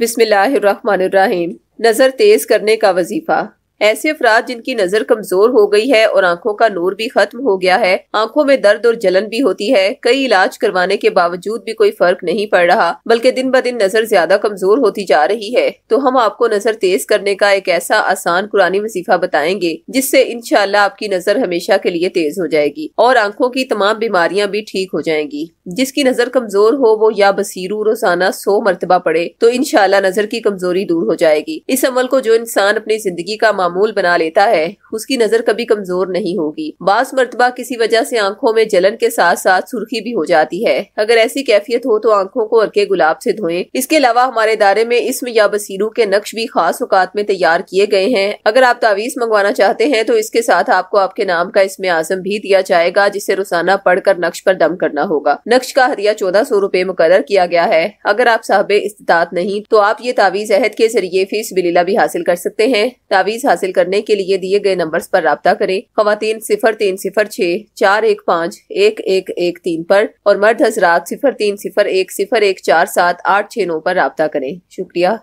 बिस्मिल्लाहिर्रहमानिर्रहीम नज़र तेज़ करने का वजीफ़ा ऐसे अफराद जिनकी नज़र कमज़ोर हो गई है और आंखों का नूर भी खत्म हो गया है आंखों में दर्द और जलन भी होती है कई इलाज करवाने के बावजूद भी कोई फर्क नहीं पड़ रहा बल्कि दिन ब दिन नज़र ज्यादा कमज़ोर होती जा रही है तो हम आपको नज़र तेज करने का एक ऐसा आसान कुरानी वजीफा बताएंगे जिससे इनशाला आपकी नज़र हमेशा के लिए तेज हो जाएगी और आंखों की तमाम बीमारियाँ भी ठीक हो जाएंगी जिसकी नजर कमजोर हो वो या बसीरू रोजाना सौ मरतबा पड़े तो इनशाला नजर की कमजोरी दूर हो जाएगी इस अमल को जो इंसान अपनी जिंदगी का मामूल बना लेता है उसकी नजर कभी कमजोर नहीं होगी बास मरतबा किसी वजह से आंखों में जलन के साथ साथ सुर्खी भी हो जाती है अगर ऐसी कैफियत हो तो आंखों को अर्के गुलाब से धोएं इसके अलावा हमारे दायरे में इसम या बसीरू के नक्श भी खास औकात में तैयार किए गए हैं अगर आप तावीज मंगवाना चाहते हैं तो इसके साथ आपको आपके नाम का इसमें आजम भी दिया जाएगा जिसे रोजाना पढ़कर नक्श पर दम करना होगा लक्ष्य का हदिया चौदह सौ रूपए मुकर किया गया है अगर आप साहब इस्तात नहीं तो आप ये तावीज़ अहद के जरिए फीस बिलीला भी हासिल कर सकते हैं तावीज़ हासिल करने के लिए दिए गए नंबर आरोप रबता करें खातन सिफर तीन सिफर छः चार एक पाँच एक एक एक तीन पर और मर्द हजरात सिफर तीन सिफर एक सिफर एक चार सात आठ छः नौ पर रबता करें शुक्रिया